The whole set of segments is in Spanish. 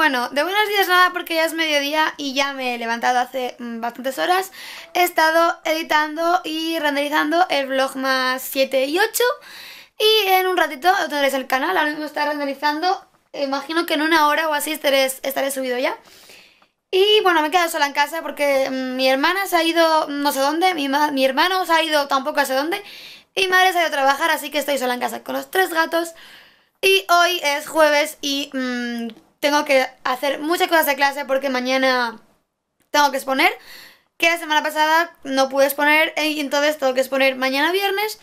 Bueno, de buenos días nada porque ya es mediodía y ya me he levantado hace mm, bastantes horas. He estado editando y renderizando el vlog más 7 y 8 y en un ratito tendréis el canal. Ahora mismo está renderizando, eh, imagino que en una hora o así estaré, subido ya. Y bueno, me he quedado sola en casa porque mm, mi hermana se ha ido no sé dónde, mi, mi hermano se ha ido tampoco a sé dónde y mi madre se ha ido a trabajar, así que estoy sola en casa con los tres gatos. Y hoy es jueves y... Mm, tengo que hacer muchas cosas de clase porque mañana tengo que exponer. Que la semana pasada no pude exponer eh, y entonces tengo que exponer mañana viernes.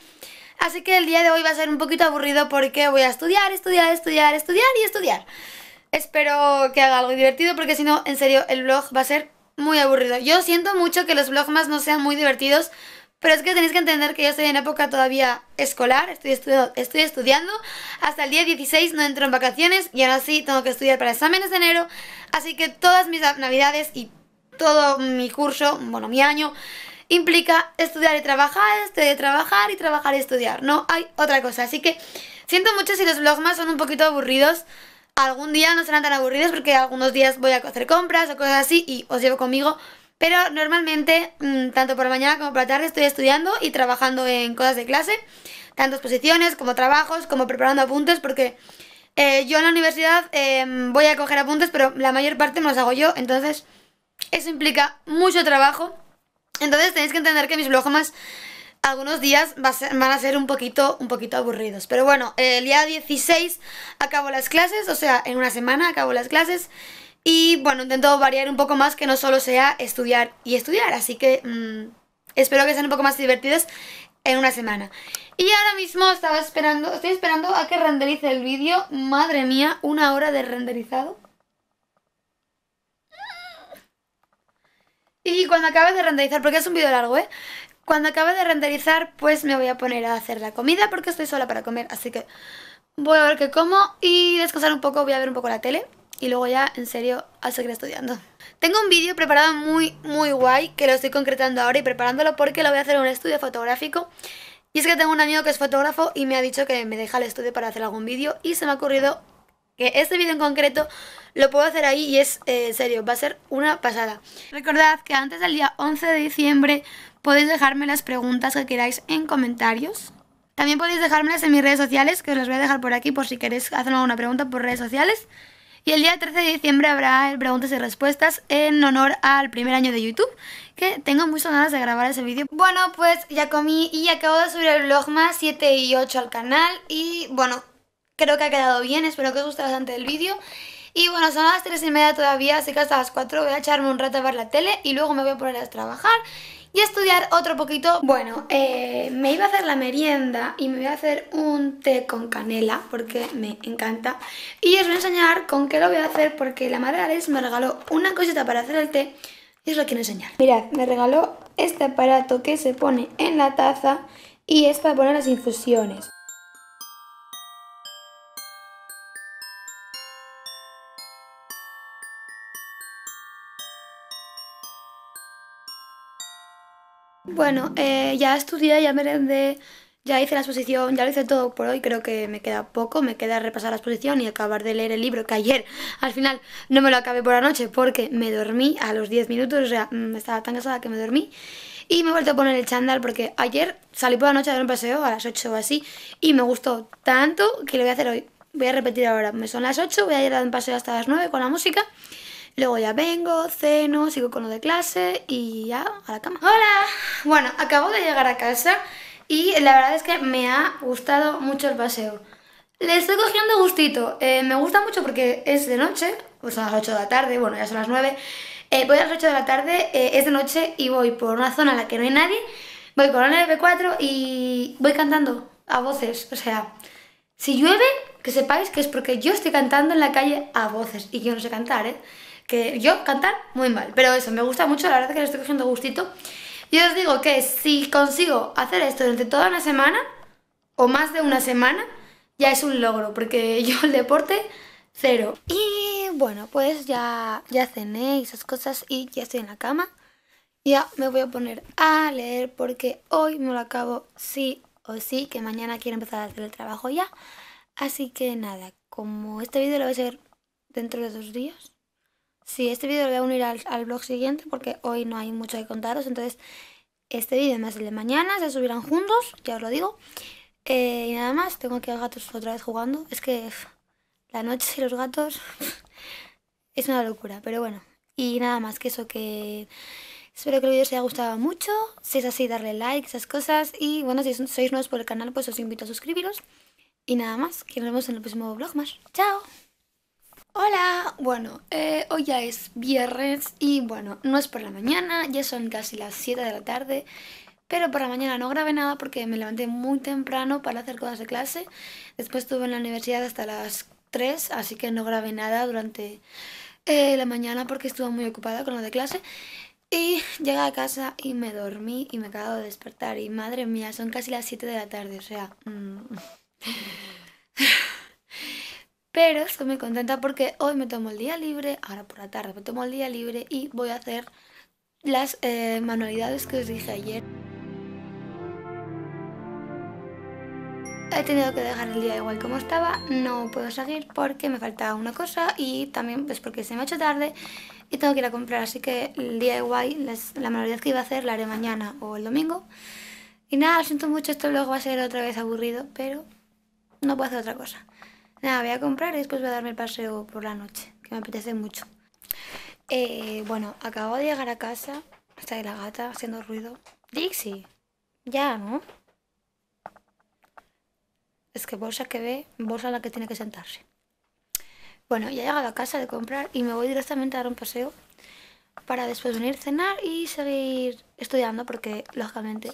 Así que el día de hoy va a ser un poquito aburrido porque voy a estudiar, estudiar, estudiar, estudiar y estudiar. Espero que haga algo divertido porque si no, en serio, el vlog va a ser muy aburrido. Yo siento mucho que los vlogmas no sean muy divertidos pero es que tenéis que entender que yo estoy en época todavía escolar, estoy, estudiando, estoy estudiando. Hasta el día 16 no entro en vacaciones y ahora sí tengo que estudiar para exámenes de enero. Así que todas mis navidades y todo mi curso, bueno, mi año, implica estudiar y trabajar, estudiar y trabajar y trabajar y estudiar. No hay otra cosa. Así que siento mucho si los vlogmas son un poquito aburridos. Algún día no serán tan aburridos porque algunos días voy a hacer compras o cosas así y os llevo conmigo. Pero normalmente, mm, tanto por la mañana como por la tarde, estoy estudiando y trabajando en cosas de clase, tanto exposiciones como trabajos, como preparando apuntes, porque eh, yo en la universidad em, voy a coger apuntes, pero la mayor parte me los hago yo, entonces eso implica mucho trabajo. Entonces tenéis que entender que mis más algunos días van a ser un poquito, un poquito aburridos. Pero bueno, el día 16 acabo las clases, o sea, en una semana acabo las clases. Y bueno, intento variar un poco más que no solo sea estudiar y estudiar, así que mm, espero que sean un poco más divertidos en una semana. Y ahora mismo estaba esperando, estoy esperando a que renderice el vídeo. Madre mía, una hora de renderizado. Y cuando acabe de renderizar, porque es un vídeo largo, ¿eh? Cuando acabe de renderizar, pues me voy a poner a hacer la comida porque estoy sola para comer, así que voy a ver qué como y descansar un poco, voy a ver un poco la tele y luego ya, en serio, a seguir estudiando. Tengo un vídeo preparado muy, muy guay, que lo estoy concretando ahora y preparándolo porque lo voy a hacer en un estudio fotográfico. Y es que tengo un amigo que es fotógrafo y me ha dicho que me deja el estudio para hacer algún vídeo y se me ha ocurrido que este vídeo en concreto lo puedo hacer ahí y es, eh, en serio, va a ser una pasada. Recordad que antes del día 11 de diciembre podéis dejarme las preguntas que queráis en comentarios. También podéis dejármelas en mis redes sociales, que os las voy a dejar por aquí por si queréis hacerme alguna pregunta por redes sociales. Y el día 13 de diciembre habrá preguntas y respuestas en honor al primer año de YouTube, que tengo muchas ganas de grabar ese vídeo. Bueno, pues ya comí y acabo de subir el vlog más 7 y 8 al canal y bueno, creo que ha quedado bien, espero que os guste bastante el vídeo. Y bueno, son las 3 y media todavía, así que hasta las 4 voy a echarme un rato a ver la tele y luego me voy a poner a trabajar y estudiar otro poquito. Bueno, eh, me iba a hacer la merienda y me voy a hacer un té con canela porque me encanta. Y os voy a enseñar con qué lo voy a hacer porque la madre Alex me regaló una cosita para hacer el té y os lo quiero enseñar. Mirad, me regaló este aparato que se pone en la taza y es para poner las infusiones. Bueno, eh, ya estudié, ya merendé, ya hice la exposición, ya lo hice todo por hoy, creo que me queda poco, me queda repasar la exposición y acabar de leer el libro que ayer al final no me lo acabé por la noche porque me dormí a los 10 minutos, o sea, mm, estaba tan cansada que me dormí. Y me he vuelto a poner el chándal porque ayer salí por la noche a dar un paseo a las 8 o así y me gustó tanto que lo voy a hacer hoy. Voy a repetir ahora, me son las 8, voy a ir a dar un paseo hasta las 9 con la música Luego ya vengo, ceno, sigo con lo de clase y ya a la cama. ¡Hola! Bueno, acabo de llegar a casa y la verdad es que me ha gustado mucho el paseo. Le estoy cogiendo gustito. Eh, me gusta mucho porque es de noche, pues son las 8 de la tarde, bueno, ya son las 9. Eh, voy a las 8 de la tarde, eh, es de noche y voy por una zona en la que no hay nadie. Voy con una MP4 y voy cantando a voces. O sea, si llueve, que sepáis que es porque yo estoy cantando en la calle a voces y yo no sé cantar, ¿eh? que yo cantar muy mal, pero eso, me gusta mucho, la verdad que le estoy cogiendo gustito. Y os digo que si consigo hacer esto durante toda una semana, o más de una semana, ya es un logro, porque yo el deporte, cero. Y bueno, pues ya, ya cené y esas cosas y ya estoy en la cama. Ya me voy a poner a leer porque hoy me lo acabo sí o sí, que mañana quiero empezar a hacer el trabajo ya. Así que nada, como este vídeo lo vais a ver dentro de dos días, Sí, este vídeo lo voy a unir al, blog siguiente porque hoy no hay mucho que contaros. Entonces, este vídeo más el de mañana se subirán juntos, ya os lo digo. Eh, y nada más, tengo aquí a gatos otra vez jugando. Es que la noche y los gatos es una locura, pero bueno. Y nada más que eso, que espero que el vídeo os haya gustado mucho. Si es así, darle like, esas cosas. Y bueno, si sois nuevos por el canal, pues os invito a suscribiros. Y nada más, que nos vemos en el próximo vlog más. ¡Chao! Hola, bueno, eh, hoy ya es viernes y bueno, no es por la mañana, ya son casi las 7 de la tarde, pero por la mañana no grabé nada porque me levanté muy temprano para hacer cosas de clase, después estuve en la universidad hasta las 3, así que no grabé nada durante eh, la mañana porque estuve muy ocupada con lo de clase. Y llegué a casa y me dormí y me acabo de despertar y madre mía, son casi las 7 de la tarde, o sea... Mm. Pero estoy muy contenta porque hoy me tomo el día libre, ahora por la tarde me tomo el día libre y voy a hacer las eh, manualidades que os dije ayer. He tenido que dejar el día igual como estaba, no puedo seguir porque me faltaba una cosa y también es pues, porque se me ha hecho tarde y tengo que ir a comprar, así que el día igual, la manualidad que iba a hacer la haré mañana o el domingo. Y nada, siento mucho, esto luego va a ser otra vez aburrido, pero no puedo hacer otra cosa. Nada, voy a comprar y después voy a darme el paseo por la noche, que me apetece mucho. Eh, bueno, acabo de llegar a casa. Está ahí la gata haciendo ruido. Dixie, ya, ¿no? Es que bolsa que ve, bolsa en la que tiene que sentarse. Bueno, ya he llegado a casa de comprar y me voy directamente a dar un paseo para después venir a cenar y seguir estudiando porque, lógicamente,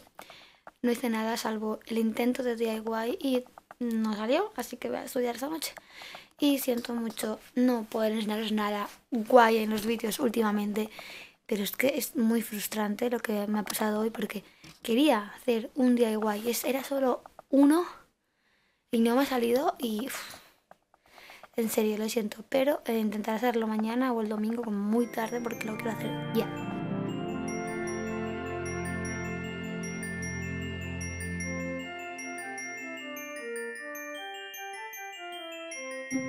no hice nada salvo el intento de DIY y no salió, así que voy a estudiar esta noche. Y siento mucho no poder enseñaros nada guay en los vídeos últimamente, pero es que es muy frustrante lo que me ha pasado hoy porque quería hacer un día es, era solo uno y no me ha salido y... en serio, lo siento, pero intentar eh, intentaré hacerlo mañana o el domingo como muy tarde porque lo quiero hacer ya. Bueno,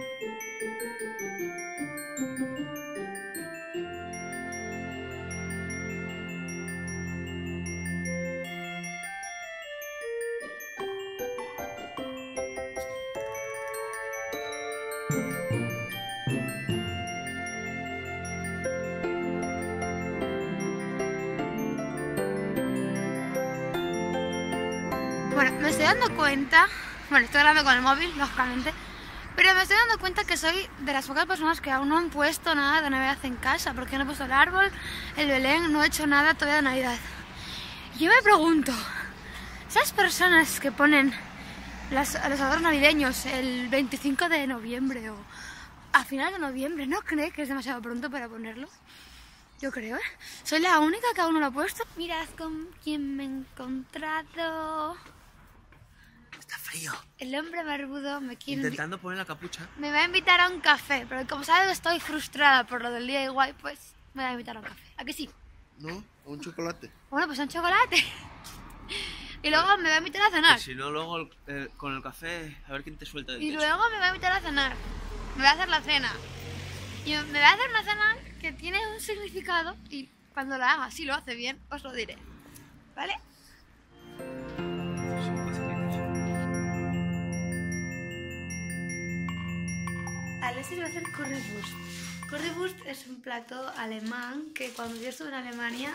me estoy dando cuenta, bueno, estoy hablando con el móvil, lógicamente, pero me estoy dando cuenta que soy de las pocas personas que aún no han puesto nada de Navidad en casa, porque no he puesto el árbol, el Belén, no he hecho nada todavía de Navidad. Yo me pregunto, esas personas que ponen los adornos navideños el 25 de noviembre o a final de noviembre, ¿no cree que es demasiado pronto para ponerlo? Yo creo, ¿eh? Soy la única que aún no lo ha puesto. Mirad con quién me he encontrado. El hombre barbudo me quiere. Intentando poner la capucha. Me va a invitar a un café, pero como sabes estoy frustrada por lo del día igual, pues me va a invitar a un café. ¿A que sí? No, a un chocolate. Bueno, pues a un chocolate. Y luego me va a invitar a cenar. si no, luego con el café, a ver quién te suelta Y luego me va a invitar a cenar. Me va a hacer la cena. Y me va a hacer una cena que tiene un significado y cuando la haga, si lo hace bien, os lo diré. ¿Vale? Alexis va a hacer Currywurst. Currywurst es un plato alemán que cuando yo estuve en Alemania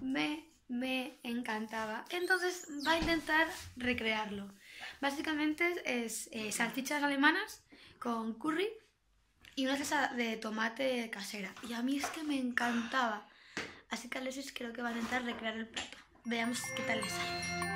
me, me encantaba. Entonces va a intentar recrearlo. Básicamente es eh, salchichas alemanas con curry y una salsa de tomate casera. Y a mí es que me encantaba. Así que Alexis creo que va a intentar recrear el plato. Veamos qué tal le sale.